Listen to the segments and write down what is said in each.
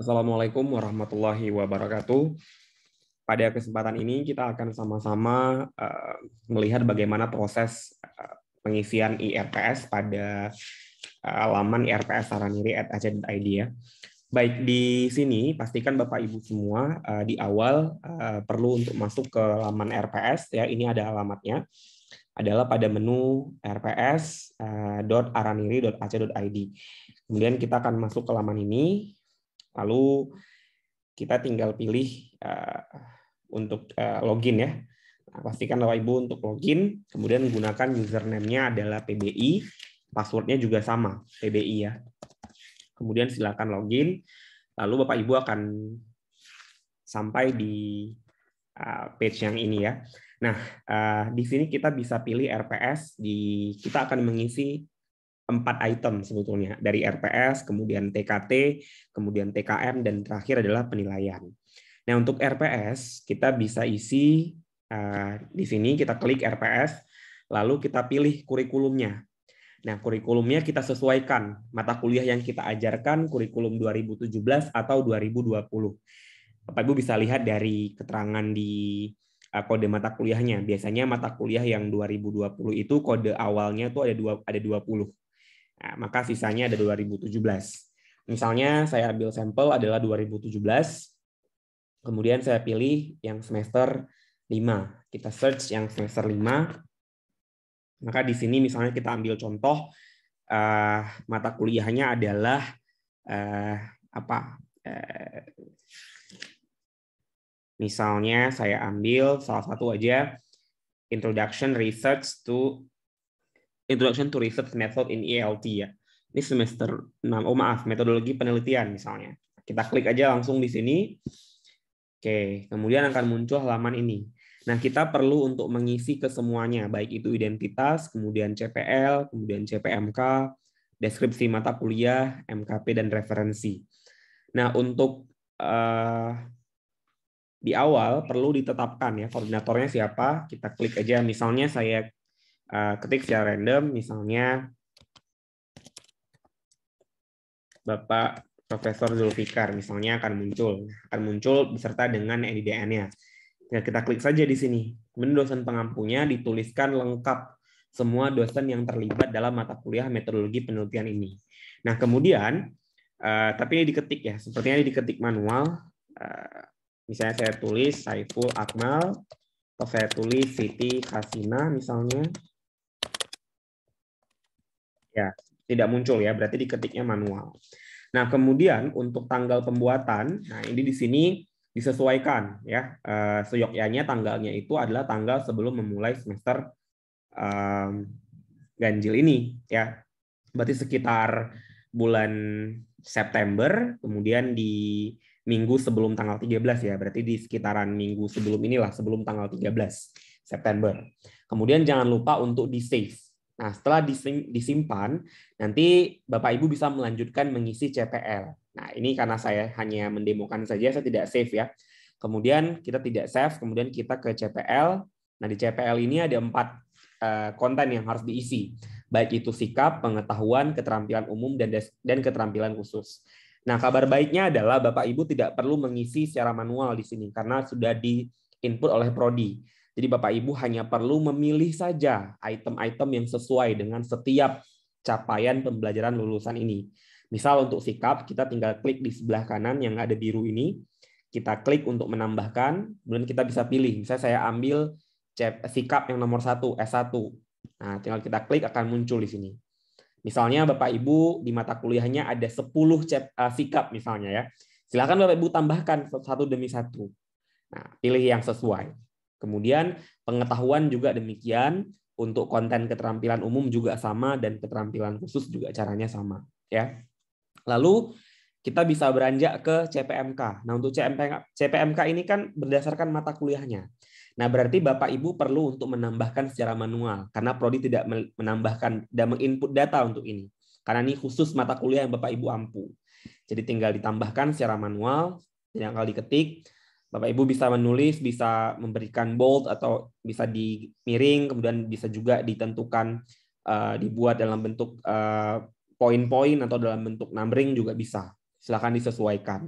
Assalamualaikum warahmatullahi wabarakatuh. Pada kesempatan ini kita akan sama-sama eh, melihat bagaimana proses eh, pengisian IRPS pada eh, laman IRPS Saraniri at ya. Baik di sini pastikan Bapak Ibu semua di awal perlu untuk masuk ke laman RPS ya. Ini ada alamatnya adalah pada menu rps.araniri.ac.id. Kemudian kita akan masuk ke laman ini Lalu kita tinggal pilih eh, untuk eh, login ya. Nah, pastikan Bapak Ibu untuk login, kemudian gunakan username-nya adalah PBI, passwordnya juga sama, PBI ya. Kemudian silakan login, lalu Bapak Ibu akan sampai di eh, page yang ini ya. Nah, di sini kita bisa pilih RPS, di kita akan mengisi empat item sebetulnya dari RPS, kemudian TKT, kemudian TKM, dan terakhir adalah penilaian. Nah untuk RPS kita bisa isi uh, di sini kita klik RPS, lalu kita pilih kurikulumnya. Nah kurikulumnya kita sesuaikan mata kuliah yang kita ajarkan kurikulum 2017 atau 2020. Bapak Ibu bisa lihat dari keterangan di eh, kode mata kuliahnya. Biasanya mata kuliah yang 2020 itu kode awalnya itu ada dua ada 20. Nah, maka sisanya ada 2017. Misalnya saya ambil sampel adalah 2017, kemudian saya pilih yang semester 5. Kita search yang semester 5. Maka di sini misalnya kita ambil contoh uh, mata kuliahnya adalah uh, apa? Uh, misalnya saya ambil salah satu aja Introduction Research to Introduction to Research Method in ELT ya. Ini semester 6, oh maaf, metodologi penelitian misalnya. Kita klik aja langsung di sini. Oke, kemudian akan muncul halaman ini. Nah, kita perlu untuk mengisi kesemuanya, baik itu identitas, kemudian CPL, kemudian CPMK, deskripsi mata kuliah, MKP, dan referensi. Nah, untuk uh, di awal perlu ditetapkan ya koordinatornya siapa, kita klik aja. Misalnya saya Eh, ketik secara random misalnya Bapak Profesor Zulfikar misalnya akan muncul, akan muncul beserta dengan NIDN-nya. Tinggal ya, kita klik saja di sini. Kemudian dosen pengampunya dituliskan lengkap semua dosen yang terlibat dalam mata kuliah metodologi penelitian ini. Nah, kemudian uh, tapi ini diketik ya, sepertinya ini diketik manual. Uh, misalnya saya tulis Saiful Akmal, atau saya tulis Siti Kasina, misalnya. Ya, tidak muncul ya, berarti diketiknya manual. Nah, kemudian untuk tanggal pembuatan, nah ini di sini disesuaikan ya. uh, seyogyanya tanggalnya itu adalah tanggal sebelum memulai semester um, ganjil ini ya. Berarti sekitar bulan September, kemudian di minggu sebelum tanggal 13 ya, berarti di sekitaran minggu sebelum inilah, sebelum tanggal 13 September. Kemudian jangan lupa untuk di-save Nah, setelah disimpan, nanti Bapak Ibu bisa melanjutkan mengisi CPL. Nah, ini karena saya hanya mendemokan saja, saya tidak save ya. Kemudian kita tidak save, kemudian kita ke CPL. Nah, di CPL ini ada empat eh, konten yang harus diisi, baik itu sikap, pengetahuan, keterampilan umum, dan dan keterampilan khusus. Nah, kabar baiknya adalah Bapak Ibu tidak perlu mengisi secara manual di sini karena sudah di input oleh prodi. Jadi Bapak Ibu hanya perlu memilih saja item-item yang sesuai dengan setiap capaian pembelajaran lulusan ini. Misal untuk sikap, kita tinggal klik di sebelah kanan yang ada biru ini, kita klik untuk menambahkan, kemudian kita bisa pilih. Misalnya saya ambil sikap yang nomor 1, S1. Nah, tinggal kita klik akan muncul di sini. Misalnya Bapak Ibu di mata kuliahnya ada 10 eh, sikap misalnya ya. Silakan Bapak Ibu tambahkan satu demi satu. Nah, pilih yang sesuai. Kemudian pengetahuan juga demikian, untuk konten keterampilan umum juga sama dan keterampilan khusus juga caranya sama, ya. Lalu kita bisa beranjak ke CPMK. Nah, untuk CPMK, CPMK ini kan berdasarkan mata kuliahnya. Nah, berarti Bapak Ibu perlu untuk menambahkan secara manual karena prodi tidak menambahkan dan menginput data untuk ini. Karena ini khusus mata kuliah yang Bapak Ibu ampu. Jadi tinggal ditambahkan secara manual, tinggal diketik, Bapak Ibu bisa menulis, bisa memberikan bold atau bisa dimiring, kemudian bisa juga ditentukan uh, dibuat dalam bentuk poin eh, poin-poin atau dalam bentuk numbering juga bisa. Silahkan disesuaikan.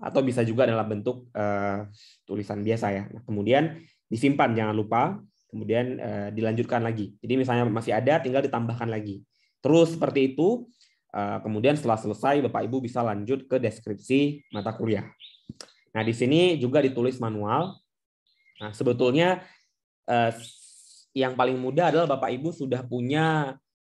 Atau bisa juga dalam bentuk uh, tulisan biasa ya. Nah, kemudian disimpan jangan lupa, kemudian uh, dilanjutkan lagi. Jadi misalnya masih ada tinggal ditambahkan lagi. Terus seperti itu, uh, kemudian setelah selesai Bapak Ibu bisa lanjut ke deskripsi mata kuliah. Nah, di sini juga ditulis manual. Nah, sebetulnya eh, yang paling mudah adalah Bapak Ibu sudah punya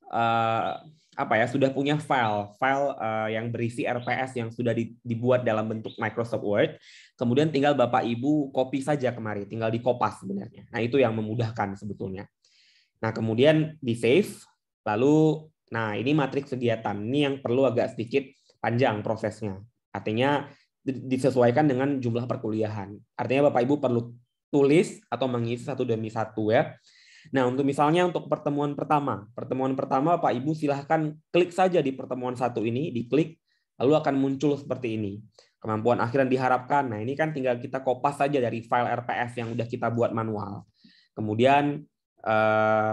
eh, apa ya, sudah punya file, file eh, yang berisi RPS yang sudah di, dibuat dalam bentuk Microsoft Word. Kemudian tinggal Bapak Ibu copy saja kemari, tinggal dikopas sebenarnya. Nah, itu yang memudahkan sebetulnya. Nah, kemudian di save, lalu nah ini matriks kegiatan. Ini yang perlu agak sedikit panjang prosesnya. Artinya disesuaikan dengan jumlah perkuliahan. Artinya Bapak Ibu perlu tulis atau mengisi satu demi satu ya. Nah, untuk misalnya untuk pertemuan pertama, pertemuan pertama bapak Ibu silahkan klik saja di pertemuan satu ini, diklik, lalu akan muncul seperti ini. Kemampuan akhiran diharapkan. Nah, ini kan tinggal kita kopas saja dari file RPS yang sudah kita buat manual. Kemudian, eh,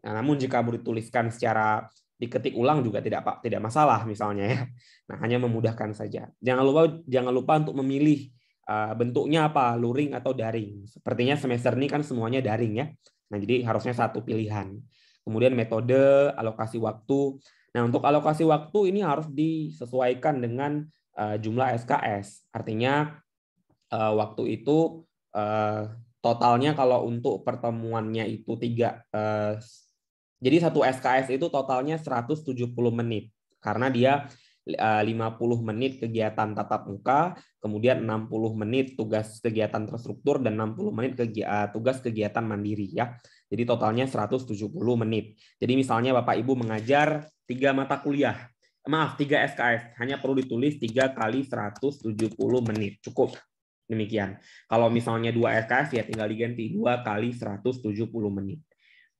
nah, namun jika mau dituliskan secara diketik ulang juga tidak pak tidak masalah misalnya ya. Nah, hanya memudahkan saja. Jangan lupa jangan lupa untuk memilih eh, bentuknya apa, luring atau daring. Sepertinya semester ini kan semuanya daring ya. Nah, jadi harusnya satu pilihan. Kemudian metode, alokasi waktu. Nah, untuk alokasi waktu ini harus disesuaikan dengan eh, jumlah SKS. Artinya eh, waktu itu totalnya kalau untuk pertemuannya itu tiga jadi satu SKS itu totalnya 170 menit karena dia 50 eh, menit kegiatan tatap muka, kemudian 60 menit tugas kegiatan terstruktur dan 60 menit eh, tugas kegiatan mandiri ya. Jadi totalnya 170 menit. Jadi misalnya Bapak Ibu mengajar tiga mata kuliah. Maaf, tiga SKS. Hanya perlu ditulis tiga kali 170 menit. Cukup. Demikian. Kalau misalnya dua SKS ya tinggal diganti dua kali 170 menit.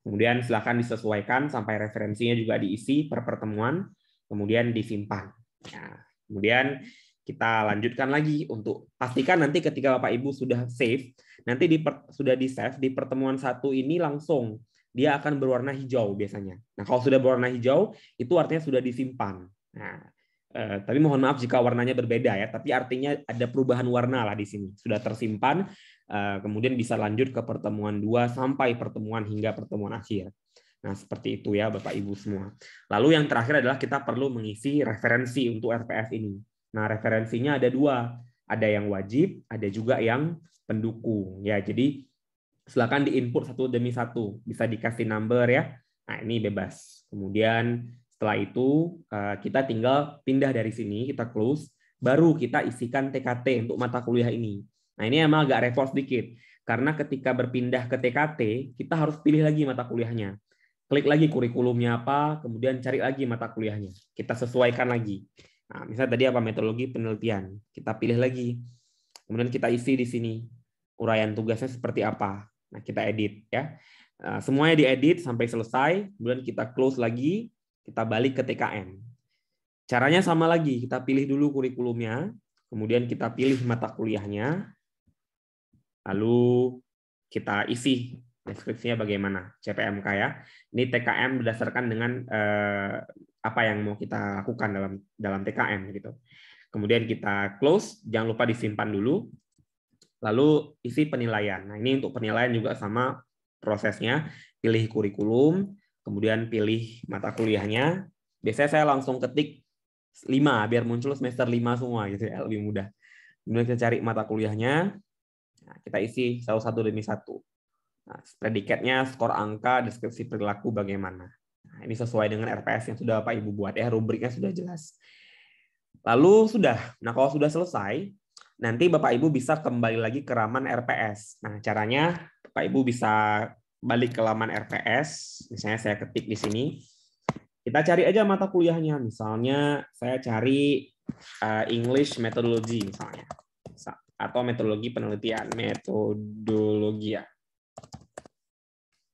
Kemudian silahkan disesuaikan sampai referensinya juga diisi per pertemuan, kemudian disimpan. Nah, kemudian kita lanjutkan lagi untuk pastikan nanti ketika Bapak Ibu sudah save, nanti di sudah di save di pertemuan satu ini langsung dia akan berwarna hijau biasanya. Nah kalau sudah berwarna hijau itu artinya sudah disimpan. Nah eh, tapi mohon maaf jika warnanya berbeda ya, tapi artinya ada perubahan warna lah di sini sudah tersimpan Eh, kemudian bisa lanjut ke pertemuan dua sampai pertemuan hingga pertemuan akhir. Nah, seperti itu ya Bapak Ibu semua. Lalu yang terakhir adalah kita perlu mengisi referensi untuk RPS ini. Nah, referensinya ada dua. Ada yang wajib, ada juga yang pendukung. Ya, jadi silakan diinput satu demi satu. Bisa dikasih number ya. Nah, ini bebas. Kemudian setelah itu eh, kita tinggal pindah dari sini, kita close, baru kita isikan TKT untuk mata kuliah ini. Nah ini emang agak repot sedikit karena ketika berpindah ke TKT kita harus pilih lagi mata kuliahnya. Klik lagi kurikulumnya apa, kemudian cari lagi mata kuliahnya. Kita sesuaikan lagi. Nah, misalnya tadi apa metodologi penelitian, kita pilih lagi. Kemudian kita isi di sini uraian tugasnya seperti apa. Nah, kita edit ya. Nah, semuanya diedit sampai selesai, kemudian kita close lagi, kita balik ke TKM. Caranya sama lagi, kita pilih dulu kurikulumnya, kemudian kita pilih mata kuliahnya, lalu kita isi deskripsinya bagaimana CPMK ya. Ini TKM berdasarkan dengan eh, apa yang mau kita lakukan dalam dalam TKM gitu. Kemudian kita close, jangan lupa disimpan dulu. Lalu isi penilaian. Nah, ini untuk penilaian juga sama prosesnya, pilih kurikulum, kemudian pilih mata kuliahnya. Biasanya saya langsung ketik lima biar muncul semester lima semua gitu ya, lebih mudah. Kemudian kita cari mata kuliahnya, Nah, kita isi satu satu demi satu. Nah, predikatnya skor angka, deskripsi perilaku bagaimana. Nah, ini sesuai dengan RPS yang sudah Pak Ibu buat ya, rubriknya sudah jelas. Lalu sudah. Nah, kalau sudah selesai, nanti Bapak Ibu bisa kembali lagi ke laman RPS. Nah, caranya Bapak Ibu bisa balik ke laman RPS. Misalnya saya ketik di sini. Kita cari aja mata kuliahnya. Misalnya saya cari eh, English methodology misalnya atau metodologi penelitian, metodologi ya.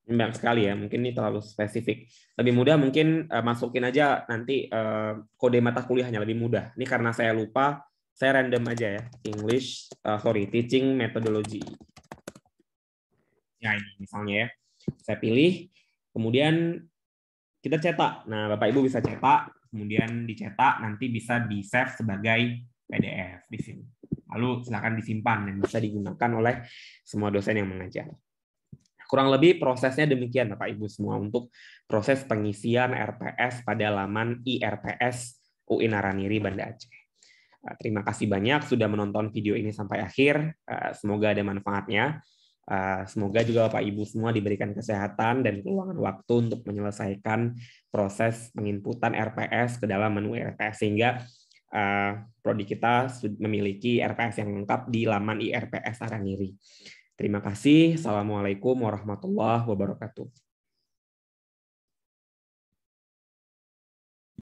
Memang sekali ya, mungkin ini terlalu spesifik. Lebih mudah mungkin uh, masukin aja nanti uh, kode mata kuliahnya lebih mudah. Ini karena saya lupa, saya random aja ya. English, uh, sorry, teaching methodology. Ya ini misalnya ya. Saya pilih, kemudian kita cetak. Nah, Bapak Ibu bisa cetak, kemudian dicetak, nanti bisa di-save sebagai PDF di sini. Lalu silakan disimpan dan bisa digunakan oleh semua dosen yang mengajar. Kurang lebih prosesnya demikian Bapak Ibu semua untuk proses pengisian RPS pada laman IRPS UIN Naraniri Banda Aceh. Eh, terima kasih banyak sudah menonton video ini sampai akhir. Eh, semoga ada manfaatnya. Eh, semoga juga Bapak Ibu semua diberikan kesehatan dan keuangan iya. waktu untuk menyelesaikan proses penginputan RPS ke dalam menu RPS sehingga Eh, prodi kita memiliki RPS yang lengkap di laman IRPS Araniri. Terima kasih. Assalamualaikum warahmatullahi wabarakatuh.